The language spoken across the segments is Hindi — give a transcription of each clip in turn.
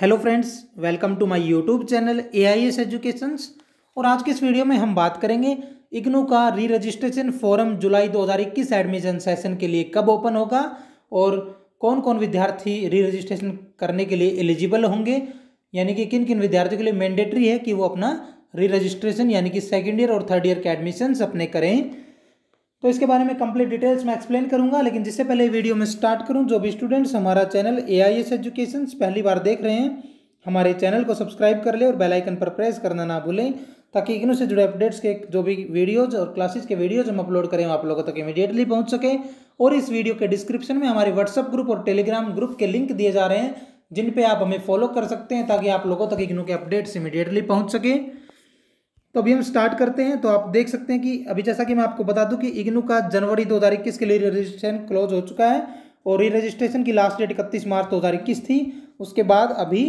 hello friends welcome to my YouTube channel A I S educations और आज के इस वीडियो में हम बात करेंगे इग्नू का री रजिस्ट्रेशन फॉरम जुलाई 2021 एडमिशन सेशन के लिए कब ओपन होगा और कौन कौन विद्यार्थी री रजिस्ट्रेशन करने के लिए एलिजिबल होंगे यानी कि किन किन विद्यार्थियों के लिए मैंडेटरी है कि वो अपना री रजिस्ट्रेशन यानी कि सेकेंड ईयर और थर्ड ईयर के एडमिशन्स अपने करें तो इसके बारे में कंप्लीट डिटेल्स मैं एक्सप्लेन करूंगा लेकिन जिससे पहले वीडियो में स्टार्ट करूं जो भी स्टूडेंट्स हमारा channel A I S education पहली बार देख रहे हैं हमारे चैनल को सब्सक्राइब कर लें और बेल आइकन पर प्रेस करना ना भूलें ताकि इग्नो से जुड़े अपडेट्स के जो भी वीडियोज और क्लासेज़ के वीडियोज हम अपलोड करें आप लोगों तक इमीडिएटली पहुँच सके और इस वीडियो के डिस्क्रिप्शन में हमारे व्हाट्सअप ग्रुप और टेलीग्राम ग्रुप के लिंक दिए जा रहे हैं जिन पे आप हमें फॉलो कर सकते हैं ताकि आप लोगों तक इग्नो के अपडेट्स इमीडिएटली पहुंच सकें तो अभी हम स्टार्ट करते हैं तो आप देख सकते हैं कि अभी जैसा कि मैं आपको बता दूं कि इग्नू का जनवरी 2021 के लिए रजिस्ट्रेशन क्लोज हो चुका है और री रजिस्ट्रेशन की लास्ट डेट इकतीस मार्च 2021 थी उसके बाद अभी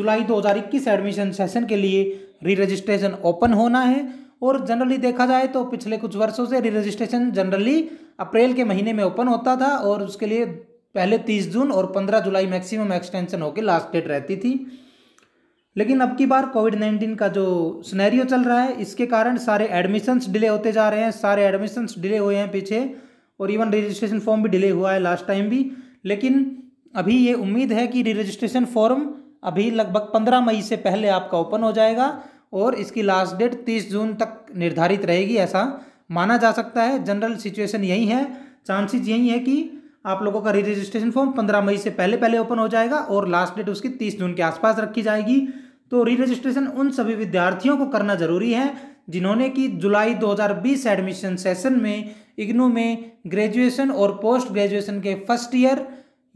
जुलाई 2021 एडमिशन सेशन के लिए री रजिस्ट्रेशन ओपन होना है और जनरली देखा जाए तो पिछले कुछ वर्षों से री रजिस्ट्रेशन जनरली अप्रैल के महीने में ओपन होता था और उसके लिए पहले तीस जून और पंद्रह जुलाई मैक्सिमम एक्सटेंशन होकर लास्ट डेट रहती थी लेकिन अब की बार कोविड नाइन्टीन का जो सुनहरियो चल रहा है इसके कारण सारे एडमिशन्स डिले होते जा रहे हैं सारे एडमिशन्स डिले हुए हैं पीछे और इवन रजिस्ट्रेशन फॉर्म भी डिले हुआ है लास्ट टाइम भी लेकिन अभी ये उम्मीद है कि रजिस्ट्रेशन फॉर्म अभी लगभग पंद्रह मई से पहले आपका ओपन हो जाएगा और इसकी लास्ट डेट तीस जून तक निर्धारित रहेगी ऐसा माना जा सकता है जनरल सिचुएशन यही है चांसेस यही है कि आप लोगों का री रजिस्ट्रेशन फॉर्म पंद्रह मई से पहले पहले ओपन हो जाएगा और लास्ट डेट उसकी तीस जून के आसपास रखी जाएगी तो री रजिस्ट्रेशन उन सभी विद्यार्थियों को करना जरूरी है जिन्होंने कि जुलाई 2020 एडमिशन सेशन में इग्नू में ग्रेजुएशन और पोस्ट ग्रेजुएशन के फर्स्ट ईयर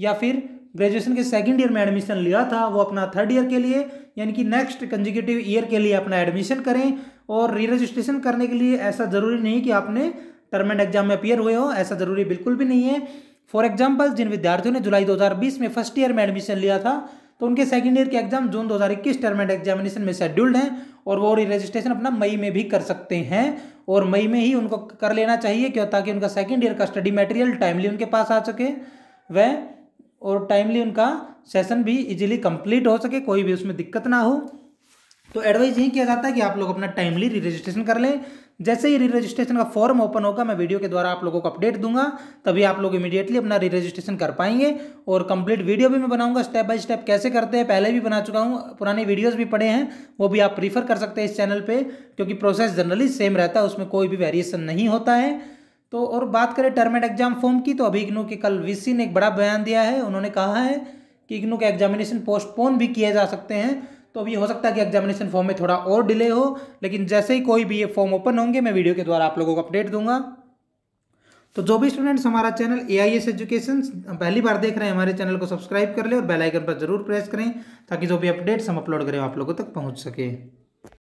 या फिर ग्रेजुएशन के सेकंड ईयर में एडमिशन लिया था वो अपना थर्ड ईयर के लिए यानी कि नेक्स्ट कंजिक्यूटिव ईयर के लिए अपना एडमिशन करें और री रजिस्ट्रेशन करने के लिए ऐसा ज़रूरी नहीं कि आपने टर्म एंड एग्जाम में अपियर हुए हो ऐसा ज़रूरी बिल्कुल भी नहीं है फॉर एग्जाम्पल जिन विद्यार्थियों ने जुलाई 2020 में फर्स्ट ईयर में एडमिशन लिया था तो उनके सेकेंड ईयर के एग्जाम जून 2021 टर्म एंड एग्जामिनेशन में शेड्यूल्ड हैं और वो रजिस्ट्रेशन अपना मई में भी कर सकते हैं और मई में ही उनको कर लेना चाहिए क्यों ताकि उनका सेकेंड ईयर का स्टडी मटेरियल टाइमली उनके पास आ सके वह और टाइमली उनका सेशन भी इजीली कंप्लीट हो सके कोई भी उसमें दिक्कत ना हो तो एडवाइस यही किया जाता है कि आप लोग अपना टाइमली री रजिस्ट्रेशन कर लें जैसे ही री रजिस्ट्रेशन का फॉर्म ओपन होगा मैं वीडियो के द्वारा आप लोगों को अपडेट दूंगा तभी आप लोग इमीडिएटली अपना री रजिस्ट्रेशन कर पाएंगे और कंप्लीट वीडियो भी मैं बनाऊंगा स्टेप बाय स्टेप कैसे करते हैं पहले भी बना चुका हूँ पुराने वीडियोज़ भी पड़े हैं वो भी आप प्रीफर कर सकते हैं इस चैनल पर क्योंकि प्रोसेस जनरली सेम रहता है उसमें कोई भी वेरिएशन नहीं होता है तो और बात करें टर्म एंड एग्जाम फॉर्म की तो अभी इग्नू के कल वी ने एक बड़ा बयान दिया है उन्होंने कहा है कि इग्नू के एग्जामिनेशन पोस्टपोन भी किए जा सकते हैं तो अभी हो सकता है कि एग्जामिनेशन फॉर्म में थोड़ा और डिले हो लेकिन जैसे ही कोई भी ये फॉर्म ओपन होंगे मैं वीडियो के द्वारा आप लोगों को अपडेट दूंगा तो जो भी स्टूडेंट्स हमारा channel A I S education पहली बार देख रहे हैं हमारे चैनल को सब्सक्राइब कर ले और बेलाइकन पर जरूर प्रेस करें ताकि जो भी अपडेट्स हम अपलोड करें आप लोगों तक पहुंच सके